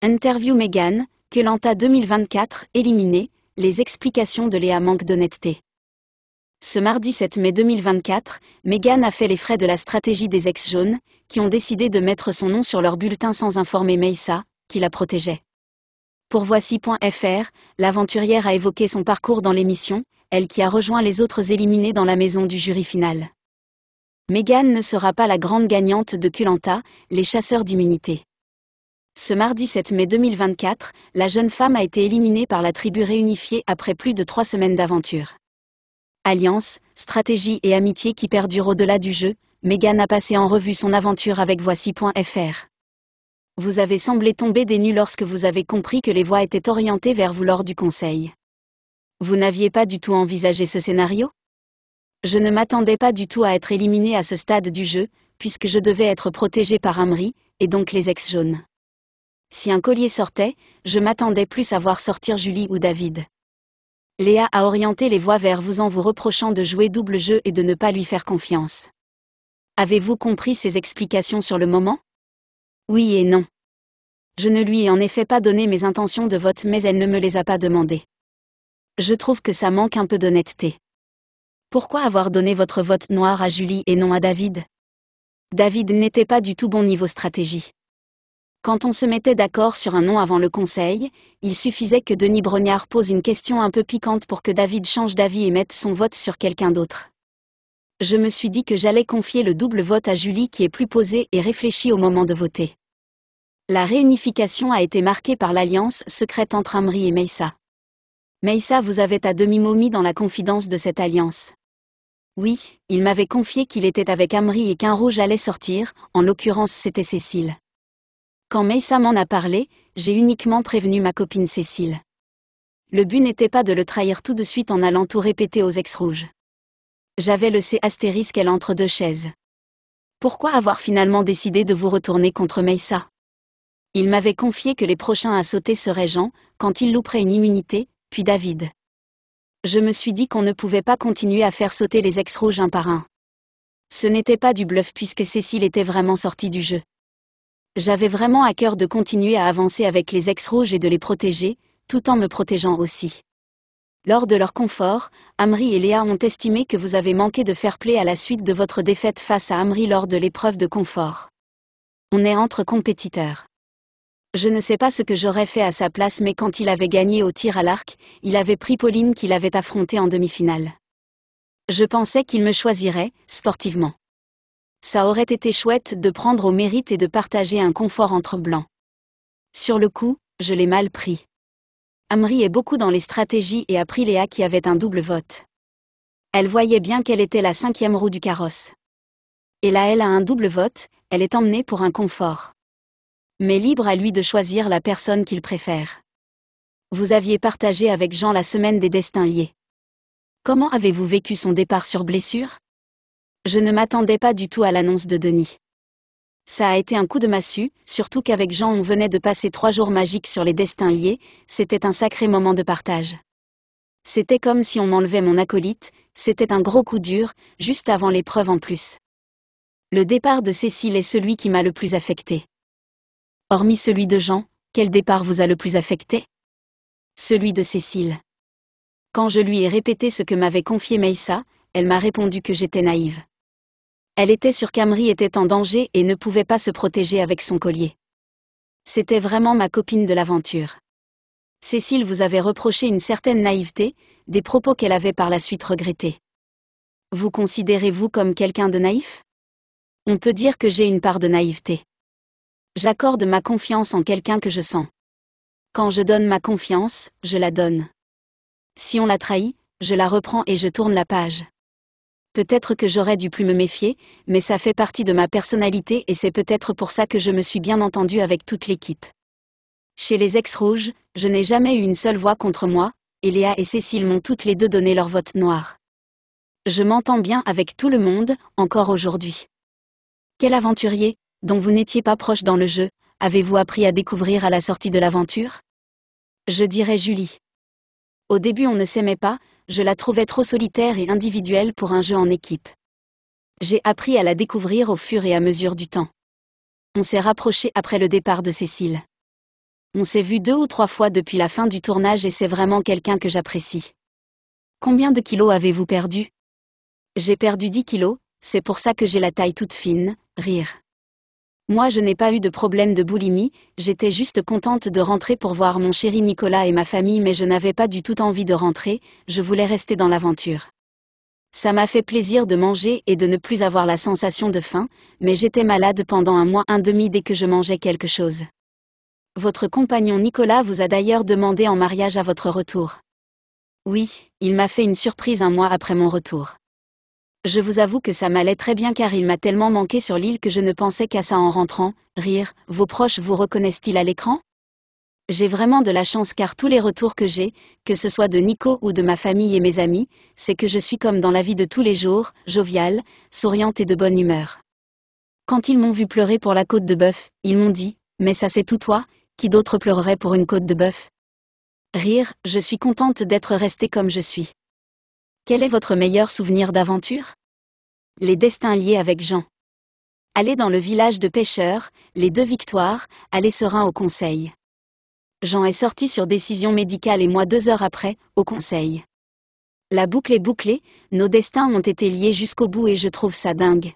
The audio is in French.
Interview Meghan, Culenta 2024, éliminée, les explications de Léa manquent d'honnêteté. Ce mardi 7 mai 2024, Megan a fait les frais de la stratégie des ex-jaunes, qui ont décidé de mettre son nom sur leur bulletin sans informer Meissa, qui la protégeait. Pour voici.fr, l'aventurière a évoqué son parcours dans l'émission, elle qui a rejoint les autres éliminés dans la maison du jury final. Megan ne sera pas la grande gagnante de Culenta, les chasseurs d'immunité. Ce mardi 7 mai 2024, la jeune femme a été éliminée par la tribu réunifiée après plus de trois semaines d'aventure. Alliance, stratégie et amitié qui perdurent au-delà du jeu, Megan a passé en revue son aventure avec Voici.fr. Vous avez semblé tomber des nues lorsque vous avez compris que les voix étaient orientées vers vous lors du conseil. Vous n'aviez pas du tout envisagé ce scénario Je ne m'attendais pas du tout à être éliminée à ce stade du jeu, puisque je devais être protégée par Amri, et donc les ex-jaunes. Si un collier sortait, je m'attendais plus à voir sortir Julie ou David. Léa a orienté les voix vers vous en vous reprochant de jouer double jeu et de ne pas lui faire confiance. Avez-vous compris ses explications sur le moment Oui et non. Je ne lui ai en effet pas donné mes intentions de vote mais elle ne me les a pas demandées. Je trouve que ça manque un peu d'honnêteté. Pourquoi avoir donné votre vote noir à Julie et non à David David n'était pas du tout bon niveau stratégie. Quand on se mettait d'accord sur un nom avant le conseil, il suffisait que Denis Brognard pose une question un peu piquante pour que David change d'avis et mette son vote sur quelqu'un d'autre. Je me suis dit que j'allais confier le double vote à Julie qui est plus posée et réfléchie au moment de voter. La réunification a été marquée par l'alliance secrète entre Amri et Meissa. Meissa vous avait à demi momie dans la confidence de cette alliance. Oui, il m'avait confié qu'il était avec Amri et qu'un rouge allait sortir, en l'occurrence c'était Cécile. Quand Meissa m'en a parlé, j'ai uniquement prévenu ma copine Cécile. Le but n'était pas de le trahir tout de suite en allant tout répéter aux ex-rouges. J'avais le C astérisque entre deux chaises. Pourquoi avoir finalement décidé de vous retourner contre Meissa Il m'avait confié que les prochains à sauter seraient Jean, quand il louperait une immunité, puis David. Je me suis dit qu'on ne pouvait pas continuer à faire sauter les ex-rouges un par un. Ce n'était pas du bluff puisque Cécile était vraiment sortie du jeu. J'avais vraiment à cœur de continuer à avancer avec les ex-rouges et de les protéger, tout en me protégeant aussi. Lors de leur confort, Amri et Léa ont estimé que vous avez manqué de fair play à la suite de votre défaite face à Amri lors de l'épreuve de confort. On est entre compétiteurs. Je ne sais pas ce que j'aurais fait à sa place mais quand il avait gagné au tir à l'arc, il avait pris Pauline qu'il avait affrontée en demi-finale. Je pensais qu'il me choisirait, sportivement. Ça aurait été chouette de prendre au mérite et de partager un confort entre blancs. Sur le coup, je l'ai mal pris. Amri est beaucoup dans les stratégies et a pris Léa qui avait un double vote. Elle voyait bien qu'elle était la cinquième roue du carrosse. Et là elle a un double vote, elle est emmenée pour un confort. Mais libre à lui de choisir la personne qu'il préfère. Vous aviez partagé avec Jean la semaine des destins liés. Comment avez-vous vécu son départ sur blessure je ne m'attendais pas du tout à l'annonce de Denis. Ça a été un coup de massue, surtout qu'avec Jean on venait de passer trois jours magiques sur les destins liés, c'était un sacré moment de partage. C'était comme si on m'enlevait mon acolyte, c'était un gros coup dur, juste avant l'épreuve en plus. Le départ de Cécile est celui qui m'a le plus affecté. Hormis celui de Jean, quel départ vous a le plus affecté Celui de Cécile. Quand je lui ai répété ce que m'avait confié Meissa, elle m'a répondu que j'étais naïve. Elle était sur Camry était en danger et ne pouvait pas se protéger avec son collier. C'était vraiment ma copine de l'aventure. Cécile vous avait reproché une certaine naïveté, des propos qu'elle avait par la suite regrettés. Vous considérez-vous comme quelqu'un de naïf On peut dire que j'ai une part de naïveté. J'accorde ma confiance en quelqu'un que je sens. Quand je donne ma confiance, je la donne. Si on la trahit, je la reprends et je tourne la page. Peut-être que j'aurais dû plus me méfier, mais ça fait partie de ma personnalité et c'est peut-être pour ça que je me suis bien entendu avec toute l'équipe. Chez les ex-rouges, je n'ai jamais eu une seule voix contre moi, et Léa et Cécile m'ont toutes les deux donné leur vote noir. Je m'entends bien avec tout le monde, encore aujourd'hui. Quel aventurier, dont vous n'étiez pas proche dans le jeu, avez-vous appris à découvrir à la sortie de l'aventure Je dirais Julie. Au début on ne s'aimait pas, je la trouvais trop solitaire et individuelle pour un jeu en équipe. J'ai appris à la découvrir au fur et à mesure du temps. On s'est rapprochés après le départ de Cécile. On s'est vu deux ou trois fois depuis la fin du tournage et c'est vraiment quelqu'un que j'apprécie. Combien de kilos avez-vous perdu J'ai perdu 10 kilos, c'est pour ça que j'ai la taille toute fine, rire. Moi je n'ai pas eu de problème de boulimie, j'étais juste contente de rentrer pour voir mon chéri Nicolas et ma famille mais je n'avais pas du tout envie de rentrer, je voulais rester dans l'aventure. Ça m'a fait plaisir de manger et de ne plus avoir la sensation de faim, mais j'étais malade pendant un mois un demi dès que je mangeais quelque chose. Votre compagnon Nicolas vous a d'ailleurs demandé en mariage à votre retour. Oui, il m'a fait une surprise un mois après mon retour. Je vous avoue que ça m'allait très bien car il m'a tellement manqué sur l'île que je ne pensais qu'à ça en rentrant. Rire, vos proches vous reconnaissent-ils à l'écran J'ai vraiment de la chance car tous les retours que j'ai, que ce soit de Nico ou de ma famille et mes amis, c'est que je suis comme dans la vie de tous les jours, joviale, souriante et de bonne humeur. Quand ils m'ont vu pleurer pour la côte de bœuf, ils m'ont dit Mais ça c'est tout toi, qui d'autre pleurerait pour une côte de bœuf Rire, je suis contente d'être restée comme je suis. Quel est votre meilleur souvenir d'aventure Les destins liés avec Jean. Aller dans le village de pêcheurs, les deux victoires, aller serein au conseil. Jean est sorti sur décision médicale et moi deux heures après, au conseil. La boucle est bouclée, nos destins ont été liés jusqu'au bout et je trouve ça dingue.